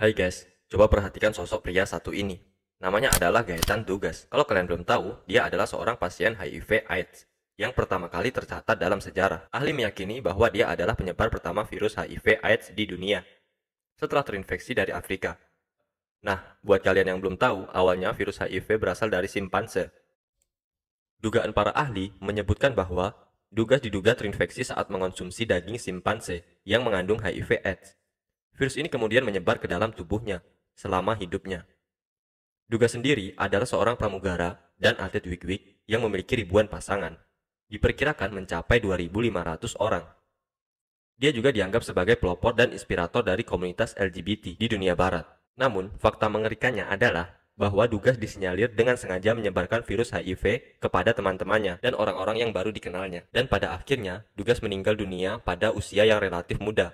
Hai guys, coba perhatikan sosok pria satu ini. Namanya adalah Gaetan Dugas. Kalau kalian belum tahu, dia adalah seorang pasien HIV AIDS yang pertama kali tercatat dalam sejarah. Ahli meyakini bahwa dia adalah penyebar pertama virus HIV AIDS di dunia setelah terinfeksi dari Afrika. Nah, buat kalian yang belum tahu, awalnya virus HIV berasal dari simpanse. Dugaan para ahli menyebutkan bahwa Dugas diduga terinfeksi saat mengonsumsi daging simpanse yang mengandung HIV AIDS. Virus ini kemudian menyebar ke dalam tubuhnya selama hidupnya. Duga sendiri adalah seorang pramugara dan atlet wig-wig yang memiliki ribuan pasangan, diperkirakan mencapai 2.500 orang. Dia juga dianggap sebagai pelopor dan inspirator dari komunitas LGBT di dunia barat. Namun, fakta mengerikannya adalah bahwa Dugas disinyalir dengan sengaja menyebarkan virus HIV kepada teman-temannya dan orang-orang yang baru dikenalnya. Dan pada akhirnya, Dugas meninggal dunia pada usia yang relatif muda,